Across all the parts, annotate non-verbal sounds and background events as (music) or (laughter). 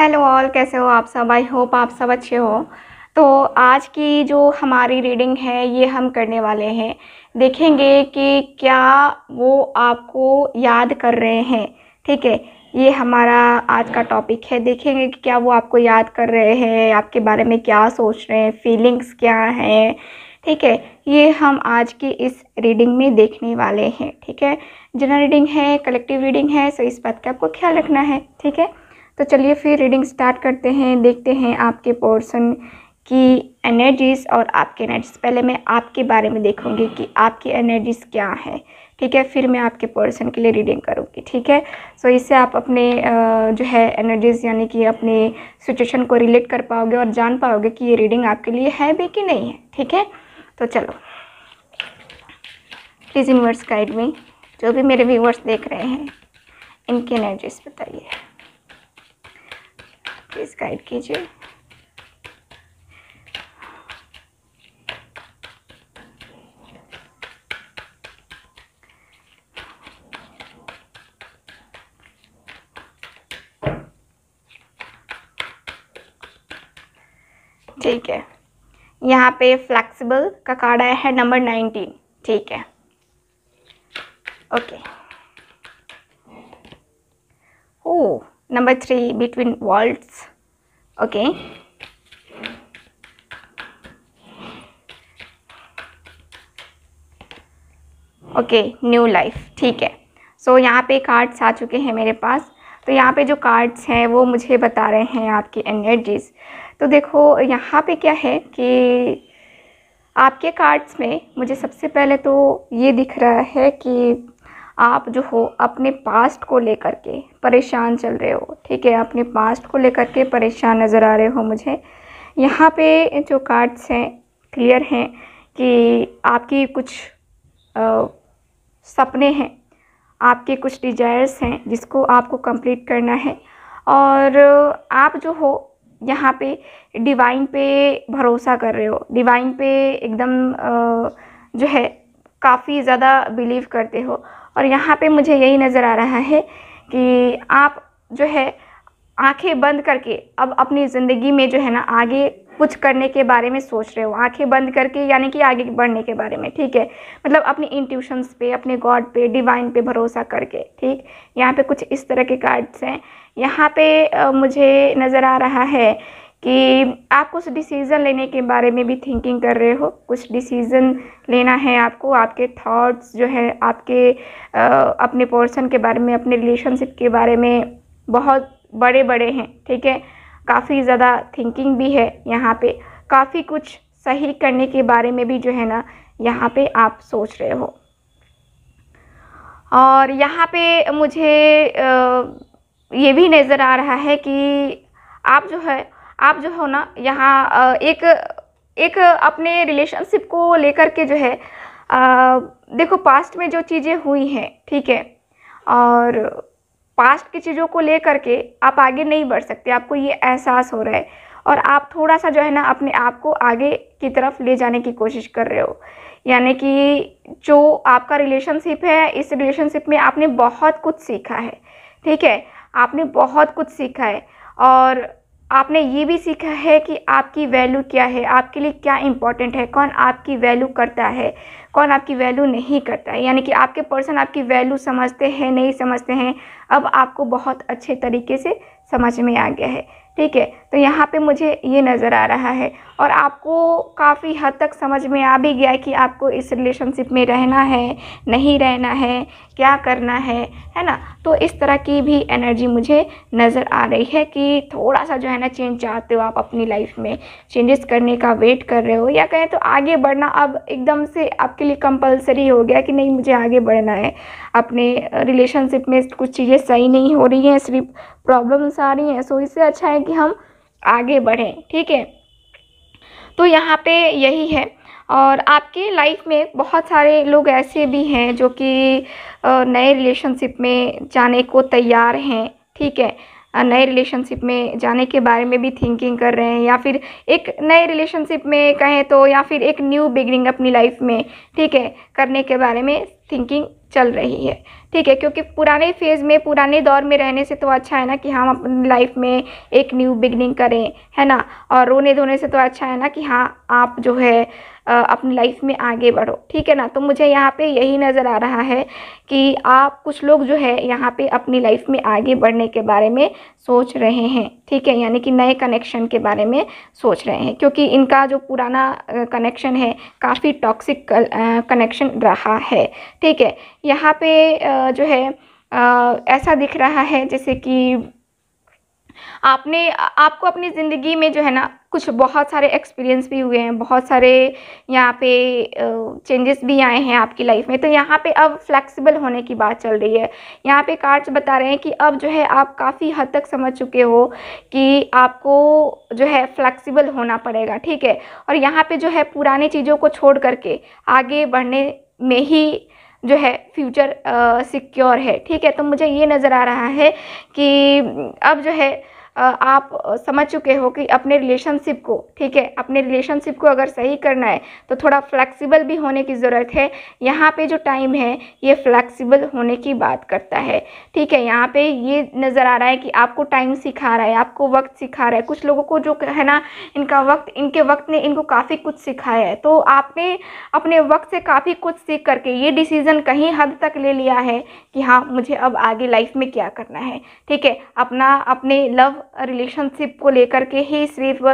Hello all कैसे हो आप सब आई होप आप सब अच्छे हो तो आज की जो हमारी रीडिंग है ये हम करने वाले हैं देखेंगे कि क्या वो आपको याद कर रहे हैं ठीक है ये हमारा आज का टॉपिक है देखेंगे कि क्या वो आपको याद कर रहे हैं आपके बारे में क्या सोच रहे हैं फीलिंग्स क्या हैं ठीक है ये हम आज की इस रीडिंग में देखने वाले हैं ठीक है जनरल रीडिंग है कलेक्टिव रीडिंग है सो इस बात का आपको ख्याल रखना है ठीक है तो चलिए फिर रीडिंग स्टार्ट करते हैं देखते हैं आपके पोर्सन की एनर्जीज़ और आपके एनर्जीज पहले मैं आपके बारे में देखूंगी कि आपकी एनर्जीज़ क्या है ठीक है फिर मैं आपके पोर्सन के लिए रीडिंग करूँगी ठीक है सो so, इससे आप अपने जो है एनर्जीज़ यानी कि अपने सिचुएशन को रिलेट कर पाओगे और जान पाओगे कि ये रीडिंग आपके लिए है भी कि नहीं है ठीक है तो चलो प्लीज़ यूनिवर्स गाइड में जो भी मेरे व्यूवर्स देख रहे हैं इनकी एनर्जीज बताइए प्लीज़ गाइड कीजिए ठीक है यहाँ पे फ्लेक्सिबल का कार्ड आया है नंबर नाइनटीन ठीक है okay okay. number 3 between walls okay okay new life ठीक है सो so, यहाँ पे कार्ड्स आ चुके हैं मेरे पास तो यहाँ पे जो कार्ड्स हैं वो मुझे बता रहे हैं आपकी एनर्जीज तो देखो यहाँ पे क्या है कि आपके कार्ड्स में मुझे सबसे पहले तो ये दिख रहा है कि आप जो हो अपने पास्ट को लेकर के परेशान चल रहे हो ठीक है अपने पास्ट को लेकर के परेशान नज़र आ रहे हो मुझे यहाँ पे जो कार्ड्स हैं क्लियर हैं कि आपकी कुछ आ, सपने हैं आपके कुछ डिजायर्स हैं जिसको आपको कंप्लीट करना है और आप जो हो यहाँ पे डिवाइन पे भरोसा कर रहे हो डिवाइन पे एकदम जो है काफ़ी ज़्यादा बिलीव करते हो और यहाँ पे मुझे यही नज़र आ रहा है कि आप जो है आंखें बंद करके अब अपनी ज़िंदगी में जो है ना आगे कुछ करने के बारे में सोच रहे हो आंखें बंद करके यानी कि आगे बढ़ने के बारे में ठीक है मतलब अपने इंट्यूशंस पे अपने गॉड पे डिवाइन पे भरोसा करके ठीक यहाँ पे कुछ इस तरह के कार्ड्स हैं यहाँ पे मुझे नज़र आ रहा है कि आप कुछ डिसीज़न लेने के बारे में भी थिंकिंग कर रहे हो कुछ डिसीज़न लेना है आपको आपके थॉट्स जो है आपके आ, अपने पोर्सन के बारे में अपने रिलेशनशिप के बारे में बहुत बड़े बड़े हैं ठीक है काफ़ी ज़्यादा थिंकिंग भी है यहाँ पे काफ़ी कुछ सही करने के बारे में भी जो है ना यहाँ पे आप सोच रहे हो और यहाँ पे मुझे ये भी नज़र आ रहा है कि आप जो है आप जो हो ना यहाँ एक एक अपने रिलेशनशिप को लेकर के जो है आ, देखो पास्ट में जो चीज़ें हुई हैं ठीक है और पास्ट की चीज़ों को लेकर के आप आगे नहीं बढ़ सकते आपको ये एहसास हो रहा है और आप थोड़ा सा जो है ना अपने आप को आगे की तरफ ले जाने की कोशिश कर रहे हो यानी कि जो आपका रिलेशनशिप है इस रिलेशनशिप में आपने बहुत कुछ सीखा है ठीक है आपने बहुत कुछ सीखा है और आपने ये भी सीखा है कि आपकी वैल्यू क्या है आपके लिए क्या इंपॉर्टेंट है कौन आपकी वैल्यू करता है कौन आपकी वैल्यू नहीं करता है यानी कि आपके पर्सन आपकी वैल्यू समझते हैं नहीं समझते हैं अब आपको बहुत अच्छे तरीके से समझ में आ गया है ठीक है तो यहाँ पे मुझे ये नज़र आ रहा है और आपको काफ़ी हद तक समझ में आ भी गया है कि आपको इस रिलेशनशिप में रहना है नहीं रहना है क्या करना है है ना तो इस तरह की भी एनर्जी मुझे नज़र आ रही है कि थोड़ा सा जो है ना चेंज चाहते हो आप अपनी लाइफ में चेंजेस करने का वेट कर रहे हो या कहें तो आगे बढ़ना अब एकदम से आपके लिए कंपलसरी हो गया कि नहीं मुझे आगे बढ़ना है अपने रिलेशनशिप में कुछ चीज़ें सही नहीं हो रही हैं सिर्फ प्रॉब्लम्स आ रही हैं सो इससे अच्छा है कि हम आगे बढ़ें ठीक है तो यहाँ पे यही है और आपके लाइफ में बहुत सारे लोग ऐसे भी हैं जो कि नए रिलेशनशिप में जाने को तैयार हैं ठीक है नए रिलेशनशिप में जाने के बारे में भी थिंकिंग कर रहे हैं या फिर एक नए रिलेशनशिप में कहें तो या फिर एक न्यू बिगनिंग अपनी लाइफ में ठीक है करने के बारे में थिंकिंग चल रही है ठीक है क्योंकि पुराने फेज़ में पुराने दौर में रहने से तो अच्छा है ना कि हम अपनी लाइफ में एक न्यू बिगनिंग करें है ना और रोने धोने से तो अच्छा है ना कि हाँ आप जो है अपनी लाइफ में आगे बढ़ो ठीक है ना तो मुझे यहाँ पे यही नज़र आ रहा है कि आप कुछ लोग जो है यहाँ पे अपनी लाइफ में आगे बढ़ने के बारे में सोच रहे हैं ठीक है यानी कि नए कनेक्शन के बारे में सोच रहे हैं क्योंकि इनका जो पुराना कनेक्शन है काफ़ी टॉक्सिक कनेक्शन रहा है ठीक है यहाँ पे जो है ऐसा दिख रहा है जैसे कि आपने आपको अपनी ज़िंदगी में जो है ना कुछ बहुत सारे एक्सपीरियंस भी हुए हैं बहुत सारे यहाँ पे चेंजेस भी आए हैं आपकी लाइफ में तो यहाँ पे अब फ्लेक्सिबल होने की बात चल रही है यहाँ पे कार्ड्स बता रहे हैं कि अब जो है आप काफ़ी हद तक समझ चुके हो कि आपको जो है फ्लेक्सिबल होना पड़ेगा ठीक है और यहाँ पर जो है पुरानी चीज़ों को छोड़ करके आगे बढ़ने में ही जो है फ्यूचर सिक्योर है ठीक है तो मुझे ये नज़र आ रहा है कि अब जो है आप समझ चुके हो कि अपने रिलेशनशिप को ठीक है अपने रिलेशनशिप को अगर सही करना है तो थोड़ा फ्लैक्सीबल भी होने की ज़रूरत है यहाँ पे जो टाइम है ये फ्लैक्सीबल होने की बात करता है ठीक है यहाँ पे ये नज़र आ रहा है कि आपको टाइम सिखा रहा है आपको वक्त सिखा रहा है कुछ लोगों को जो है ना इनका वक्त इनके वक्त ने इनको काफ़ी कुछ सिखाया है तो आपने अपने वक्त से काफ़ी कुछ सीख करके ये डिसीज़न कहीं हद तक ले लिया है कि हाँ मुझे अब आगे लाइफ में क्या करना है ठीक है अपना अपने लव रिलेशनशिप को लेकर के ही सिर्फ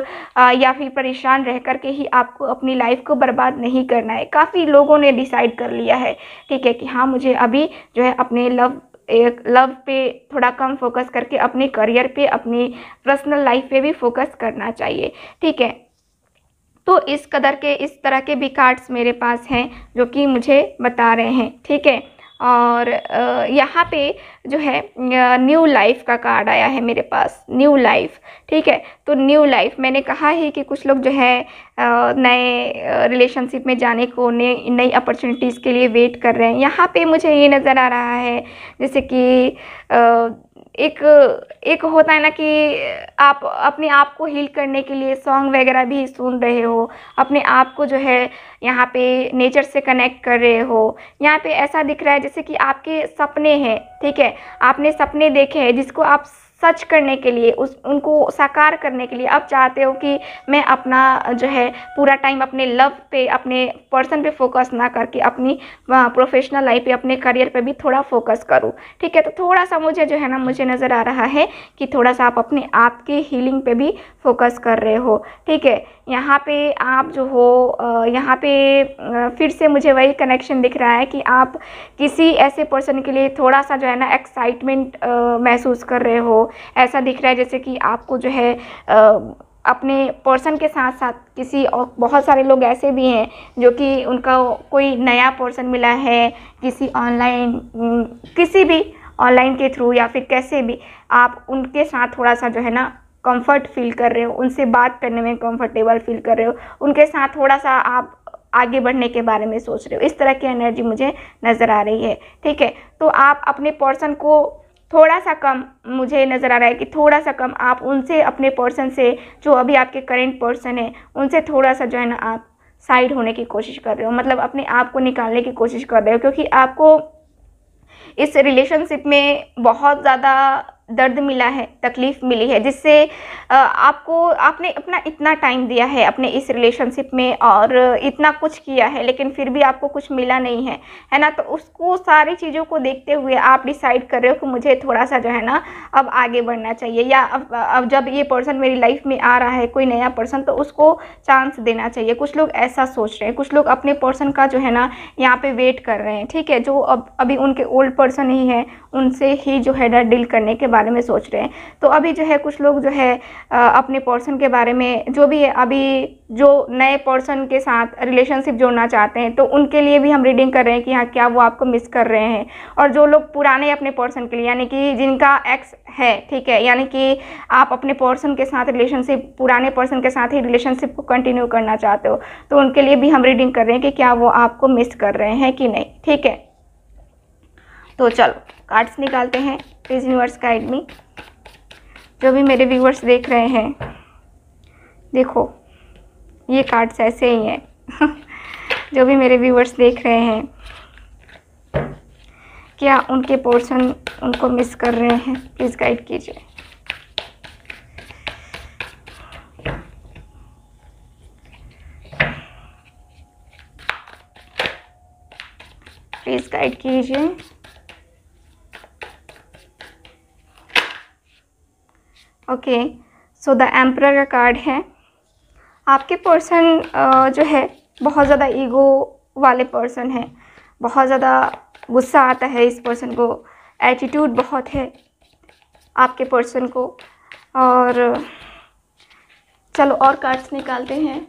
या फिर परेशान रह कर के ही आपको अपनी लाइफ को बर्बाद नहीं करना है काफ़ी लोगों ने डिसाइड कर लिया है ठीक है कि हाँ मुझे अभी जो है अपने लव एक लव पे थोड़ा कम फोकस करके अपने करियर पे अपनी पर्सनल लाइफ पे भी फोकस करना चाहिए ठीक है तो इस कदर के इस तरह के भी कार्ड्स मेरे पास हैं जो कि मुझे बता रहे हैं ठीक है और यहाँ पे जो है न्यू लाइफ का कार्ड आया है मेरे पास न्यू लाइफ ठीक है तो न्यू लाइफ मैंने कहा है कि कुछ लोग जो है नए रिलेशनशिप में जाने को नए नई अपॉर्चुनिटीज़ के लिए वेट कर रहे हैं यहाँ पे मुझे ये नज़र आ रहा है जैसे कि एक एक होता है ना कि आप अपने आप को हील करने के लिए सॉन्ग वगैरह भी सुन रहे हो अपने आप को जो है यहाँ पे नेचर से कनेक्ट कर रहे हो यहाँ पे ऐसा दिख रहा है जैसे कि आपके सपने हैं ठीक है आपने सपने देखे हैं जिसको आप सच करने के लिए उस उनको साकार करने के लिए आप चाहते हो कि मैं अपना जो है पूरा टाइम अपने लव पे अपने पर्सन पे फोकस ना करके अपनी प्रोफेशनल लाइफ पे अपने करियर पे भी थोड़ा फोकस करूँ ठीक है तो थोड़ा सा मुझे जो है ना मुझे नज़र आ रहा है कि थोड़ा सा आप अपने आप के हीलिंग पे भी फोकस कर रहे हो ठीक है यहाँ पे आप जो हो यहाँ पे फिर से मुझे वही कनेक्शन दिख रहा है कि आप किसी ऐसे पर्सन के लिए थोड़ा सा जो है ना एक्साइटमेंट महसूस कर रहे हो ऐसा दिख रहा है जैसे कि आपको जो है आ, अपने पर्सन के साथ साथ किसी और बहुत सारे लोग ऐसे भी हैं जो कि उनका कोई नया पर्सन मिला है किसी ऑनलाइन किसी भी ऑनलाइन के थ्रू या फिर कैसे भी आप उनके साथ थोड़ा सा जो है ना कंफर्ट फील कर रहे हो उनसे बात करने में कंफर्टेबल फील कर रहे हो उनके साथ थोड़ा सा आप आगे बढ़ने के बारे में सोच रहे हो इस तरह की एनर्जी मुझे नज़र आ रही है ठीक है तो आप अपने पर्सन को थोड़ा सा कम मुझे नज़र आ रहा है कि थोड़ा सा कम आप उनसे अपने पर्सन से जो अभी आपके करेंट पर्सन है उनसे थोड़ा सा जो है ना आप साइड होने की कोशिश कर रहे हो मतलब अपने आप को निकालने की कोशिश कर रहे हो क्योंकि आपको इस रिलेशनशिप में बहुत ज़्यादा दर्द मिला है तकलीफ़ मिली है जिससे आपको आपने अपना इतना टाइम दिया है अपने इस रिलेशनशिप में और इतना कुछ किया है लेकिन फिर भी आपको कुछ मिला नहीं है है ना तो उसको सारी चीज़ों को देखते हुए आप डिसाइड कर रहे हो कि मुझे थोड़ा सा जो है ना अब आगे बढ़ना चाहिए या अब, अब जब ये पर्सन मेरी लाइफ में आ रहा है कोई नया पर्सन तो उसको चांस देना चाहिए कुछ लोग ऐसा सोच रहे हैं कुछ लोग अपने पर्सन का जो है ना यहाँ पर वेट कर रहे हैं ठीक है जो अब अभी उनके ओल्ड पर्सन ही हैं उनसे ही जो है ना डील करने के बारे में सोच रहे हैं तो अभी जो है कुछ लोग जो है अपने पर्सन के बारे में जो भी है अभी जो नए पर्सन के साथ रिलेशनशिप जोड़ना चाहते हैं तो उनके लिए भी हम रीडिंग कर रहे हैं कि हाँ क्या वो आपको मिस कर रहे हैं और जो लोग पुराने अपने पर्सन के लिए यानी कि जिनका एक्स है ठीक है यानी कि आप अपने पर्सन के साथ रिलेशनशिप पुराने पर्सन के साथ ही रिलेशनशिप को कंटिन्यू करना चाहते हो तो उनके लिए भी हम रीडिंग कर रहे हैं कि क्या वो आपको मिस कर रहे हैं कि नहीं ठीक है तो चलो कार्ड्स निकालते हैं प्लीज़ यूनिवर्स गाइड में जो भी मेरे व्यूवर्स देख रहे हैं देखो ये कार्ड्स ऐसे ही हैं (laughs) जो भी मेरे व्यूवर्स देख रहे हैं क्या उनके पोर्शन उनको मिस कर रहे हैं प्लीज़ गाइड कीजिए प्लीज़ गाइड कीजिए ओके सो द एम्प्रर का कार्ड है आपके पर्सन जो है बहुत ज़्यादा ईगो वाले पर्सन है बहुत ज़्यादा गुस्सा आता है इस पर्सन को एटीट्यूड बहुत है आपके पर्सन को और चलो और कार्ड्स निकालते हैं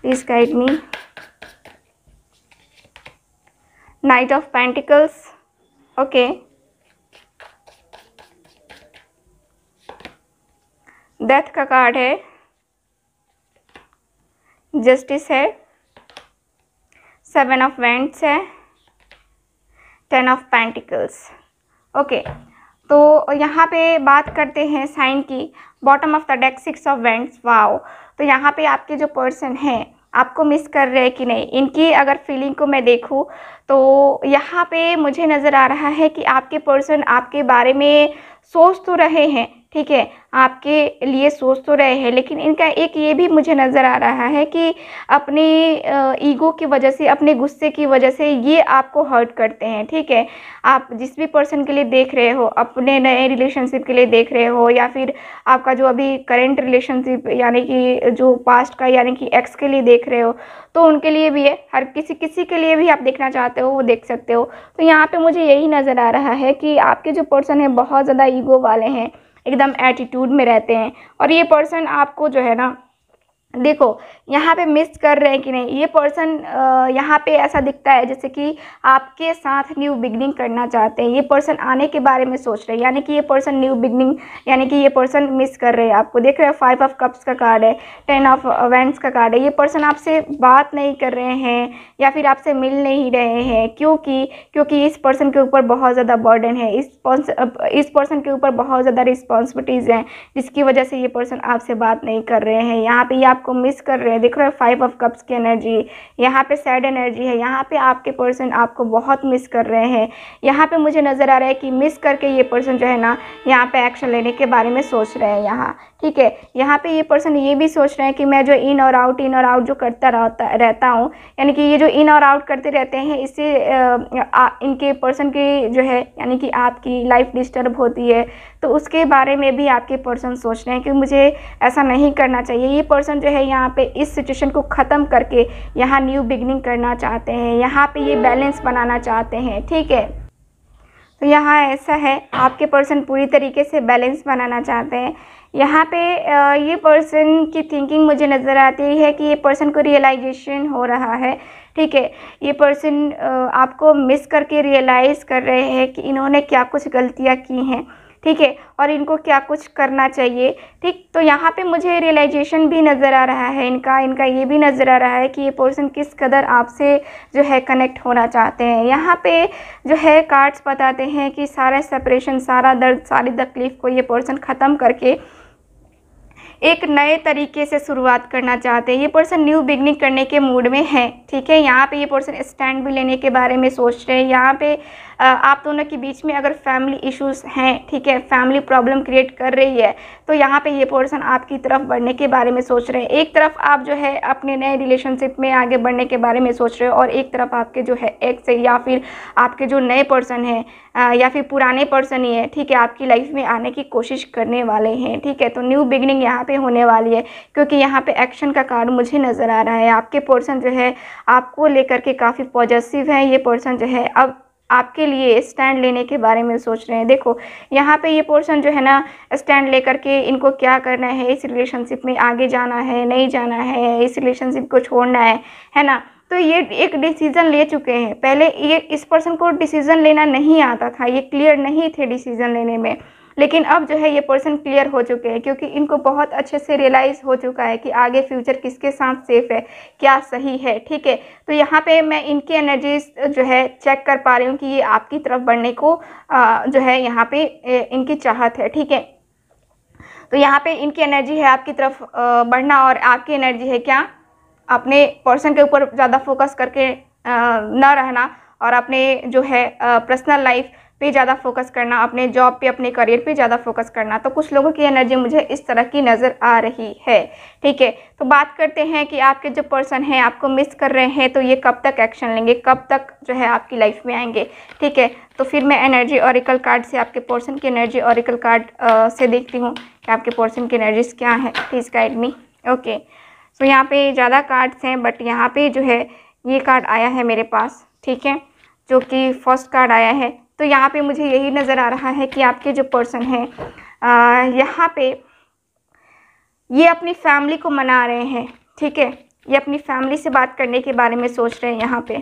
please guide me knight of pentacles okay death का कार्ड है जस्टिस है सेवन ऑफ वेंट्स है टेन ऑफ पेंटिकल्स ओके तो यहाँ पे बात करते हैं साइन की bottom of the deck six of wands wow तो यहाँ पे आपके जो पर्सन हैं आपको मिस कर रहे हैं कि नहीं इनकी अगर फीलिंग को मैं देखूँ तो यहाँ पे मुझे नज़र आ रहा है कि आपके पर्सन आपके बारे में सोच तो रहे हैं ठीक है आपके लिए सोच तो रहे हैं लेकिन इनका एक ये भी मुझे नज़र आ रहा है कि अपने ईगो की वजह से अपने गुस्से की वजह से ये आपको हर्ट करते हैं ठीक है आप जिस भी पर्सन के लिए देख रहे हो अपने नए रिलेशनशिप के लिए देख रहे हो या फिर आपका जो अभी करेंट रिलेशनशिप यानी कि जो पास्ट का यानी कि एक्स के लिए देख रहे हो तो उनके लिए भी है हर किसी किसी के लिए भी आप देखना चाहते हो वो देख सकते हो तो यहाँ पर मुझे यही नज़र आ रहा है कि आपके जो पर्सन हैं बहुत ज़्यादा ईगो वाले हैं एकदम एटीट्यूड में रहते हैं और ये पर्सन आपको जो है ना देखो यहाँ पे मिस कर रहे हैं कि नहीं ये पर्सन यहाँ पे ऐसा दिखता है जैसे कि आपके साथ न्यू बिगनिंग करना चाहते हैं ये पर्सन आने के बारे में सोच रहे हैं यानी कि ये पर्सन न्यू बिगनिंग यानी कि ये पर्सन मिस कर रहे हैं आपको देख रहे हैं फाइव ऑफ कप्स का कार्ड है टेन ऑफ वैंड्स का कार्ड है ये पर्सन आपसे बात नहीं कर रहे हैं या फिर आपसे मिल नहीं रहे हैं क्योंकि क्योंकि इस पर्सन के ऊपर बहुत ज़्यादा बर्डन है इस इस पर्सन के ऊपर बहुत ज़्यादा रिस्पॉन्सिबिलिटीज़ हैं जिसकी वजह से ये पर्सन आपसे बात नहीं कर रहे हैं यहाँ पर आप आपको मिस कर रहे हैं देख रहे हो फाइव ऑफ कप्स की एनर्जी यहाँ पे सैड एनर्जी है यहाँ पे आपके पर्सन आपको बहुत मिस कर रहे हैं यहाँ पे मुझे नज़र आ रहा है कि मिस करके ये पर्सन जो है ना यहाँ पे एक्शन लेने के बारे में सोच रहे हैं यहाँ ठीक है यहाँ पे ये पर्सन ये भी सोच रहे हैं कि मैं जो इन और आउट इन और आउट जो करता रहता रहता हूँ यानी कि ये जो इन और आउट करते रहते हैं इससे इनके पर्सन की जो है यानी कि आपकी लाइफ डिस्टर्ब होती है तो उसके बारे में भी आपके पर्सन सोच रहे हैं कि मुझे ऐसा नहीं करना चाहिए ये पर्सन जो है यहाँ पर इस सिचुएशन को ख़त्म करके यहाँ न्यू बिगनिंग करना चाहते हैं यहाँ पर ये बैलेंस बनाना चाहते हैं ठीक है तो यहाँ ऐसा है आपके पर्सन पूरी तरीके से बैलेंस बनाना चाहते हैं यहाँ पे ये पर्सन की थिंकिंग मुझे नज़र आती है कि ये पर्सन को रियलाइजेशन हो रहा है ठीक है ये पर्सन आपको मिस करके रियलाइज़ कर रहे हैं कि इन्होंने क्या कुछ गलतियाँ की हैं ठीक है और इनको क्या कुछ करना चाहिए ठीक तो यहाँ पे मुझे रियलाइजेशन भी नज़र आ रहा है इनका इनका ये भी नज़र आ रहा है कि ये पर्सन किस कदर आपसे जो है कनेक्ट होना चाहते हैं यहाँ पे जो है कार्ड्स बताते हैं कि सारा सेपरेशन सारा दर्द सारी तकलीफ़ को ये पर्सन ख़त्म करके एक नए तरीके से शुरुआत करना चाहते हैं ये पर्सन न्यू बिगनिंग करने के मूड में है ठीक है यहाँ पे ये पर्सन स्टैंड भी लेने के बारे में सोच रहे हैं यहाँ पे आप दोनों के बीच में अगर फैमिली इश्यूज़ हैं ठीक है फैमिली प्रॉब्लम क्रिएट कर रही है तो यहाँ पे ये पर्सन आपकी तरफ बढ़ने के बारे में सोच रहे हैं एक तरफ आप जो है अपने नए रिलेशनशिप में आगे बढ़ने के बारे में सोच रहे हो और एक तरफ आपके जो है एक्स है या फिर आपके जो नए पर्सन हैं या फिर पुराने पर्सन ही है ठीक है आपकी लाइफ में आने की कोशिश करने वाले हैं ठीक है तो न्यू बिगनिंग यहाँ पर होने वाली है क्योंकि यहाँ पर एक्शन का कार्ड मुझे नज़र आ रहा है आपके पर्सन जो है आपको लेकर के काफ़ी पॉजिटिव हैं ये पर्सन जो है अब आपके लिए स्टैंड लेने के बारे में सोच रहे हैं देखो यहाँ पे ये पोर्शन जो है ना स्टैंड लेकर के इनको क्या करना है इस रिलेशनशिप में आगे जाना है नहीं जाना है इस रिलेशनशिप को छोड़ना है है ना तो ये एक डिसीज़न ले चुके हैं पहले ये इस पर्सन को डिसीज़न लेना नहीं आता था ये क्लियर नहीं थे डिसीज़न लेने में लेकिन अब जो है ये पर्सन क्लियर हो चुके हैं क्योंकि इनको बहुत अच्छे से रियलाइज़ हो चुका है कि आगे फ्यूचर किसके साथ सेफ है क्या सही है ठीक है तो यहाँ पे मैं इनकी एनर्जीज जो है चेक कर पा रही हूँ कि ये आपकी तरफ बढ़ने को जो है यहाँ पे इनकी चाहत है ठीक है तो यहाँ पे इनकी एनर्जी है आपकी तरफ बढ़ना और आपकी एनर्जी है क्या अपने पर्सन के ऊपर ज़्यादा फोकस करके न रहना और अपने जो है पर्सनल लाइफ पे ज़्यादा फोकस करना अपने जॉब पे अपने करियर पे ज़्यादा फोकस करना तो कुछ लोगों की एनर्जी मुझे इस तरह की नज़र आ रही है ठीक है तो बात करते हैं कि आपके जो पर्सन हैं आपको मिस कर रहे हैं तो ये कब तक एक्शन लेंगे कब तक जो है आपकी लाइफ में आएंगे ठीक है तो फिर मैं एनर्जी औरिकल कार्ड से आपके पर्सन की एनर्जी औरिकल कार्ड से देखती हूँ कि आपके पर्सन की एनर्जीज क्या है please guide me okay so यहाँ पर ज़्यादा कार्ड्स हैं बट यहाँ पर जो है ये कार्ड आया है मेरे पास ठीक है जो कि फर्स्ट कार्ड आया है तो यहाँ पे मुझे यही नज़र आ रहा है कि आपके जो पर्सन हैं यहाँ पे ये अपनी फैमिली को मना रहे हैं ठीक है ये अपनी फैमिली से बात करने के बारे में सोच रहे हैं यहाँ पे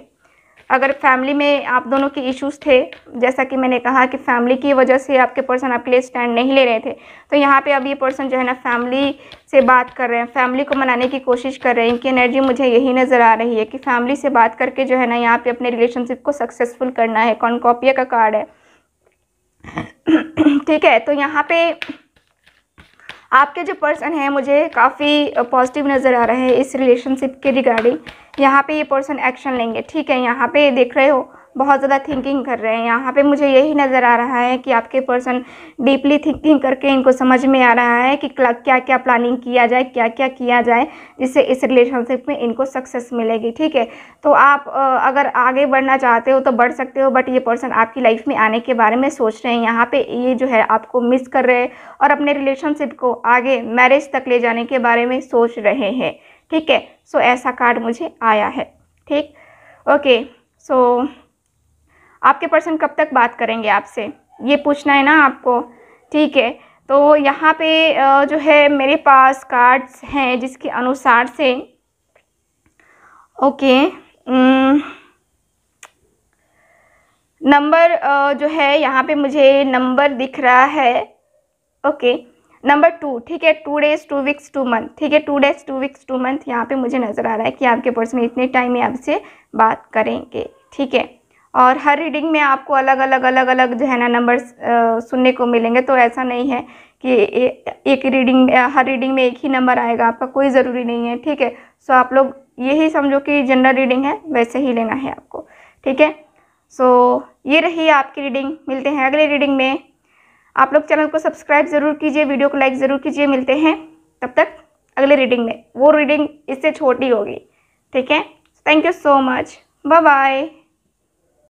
अगर फैमिली में आप दोनों के इश्यूज थे जैसा कि मैंने कहा कि फैमिली की वजह से आपके पर्सन आपके लिए स्टैंड नहीं ले रहे थे तो यहाँ पे अब ये पर्सन जो है ना फैमिली से बात कर रहे हैं फैमिली को मनाने की कोशिश कर रहे हैं इनकी एनर्जी मुझे यही नज़र आ रही है कि फैमिली से बात करके जो है ना यहाँ पर अपने रिलेशनशिप को सक्सेसफुल करना है कौन कॉपिया का कार्ड है (clears throat) ठीक है तो यहाँ पे आपके जो पर्सन हैं मुझे काफ़ी पॉजिटिव नज़र आ रहे हैं इस रिलेशनशिप के रिगार्डिंग यहाँ पे ये पर्सन एक्शन लेंगे ठीक है यहाँ पे देख रहे हो बहुत ज़्यादा थिंकिंग कर रहे हैं यहाँ पे मुझे यही नज़र आ रहा है कि आपके पर्सन डीपली थिंकिंग करके इनको समझ में आ रहा है कि क्या क्या प्लानिंग किया जाए क्या क्या किया जाए जिससे इस रिलेशनशिप में इनको सक्सेस मिलेगी ठीक है तो आप अगर आगे बढ़ना चाहते हो तो बढ़ सकते हो बट ये पर्सन आपकी लाइफ में आने के बारे में सोच रहे हैं यहाँ पर ये जो है आपको मिस कर रहे हैं और अपने रिलेशनशिप को आगे मैरिज तक ले जाने के बारे में सोच रहे हैं ठीक है सो so, ऐसा कार्ड मुझे आया है ठीक ओके सो आपके पर्सन कब तक बात करेंगे आपसे ये पूछना है ना आपको ठीक है तो यहाँ पे जो है मेरे पास कार्ड्स हैं जिसके अनुसार से ओके नंबर जो है यहाँ पे मुझे नंबर दिख रहा है ओके नंबर टू ठीक है two days two weeks two month ठीक है two days two weeks two month यहाँ पे मुझे नज़र आ रहा है कि आपके पर्स में इतने टाइम में आपसे बात करेंगे ठीक है और हर रीडिंग में आपको अलग अलग अलग अलग जो है ना नंबर्स सुनने को मिलेंगे तो ऐसा नहीं है कि एक रीडिंग हर रीडिंग में एक ही नंबर आएगा आपका कोई ज़रूरी नहीं है ठीक है सो आप लोग यही समझो कि जनरल रीडिंग है वैसे ही लेना है आपको ठीक है सो ये रही आपकी रीडिंग मिलते हैं अगले रीडिंग में आप लोग चैनल को सब्सक्राइब ज़रूर कीजिए वीडियो को लाइक ज़रूर कीजिए मिलते हैं तब तक अगले रीडिंग में वो रीडिंग इससे छोटी होगी ठीक है thank you so much bye bye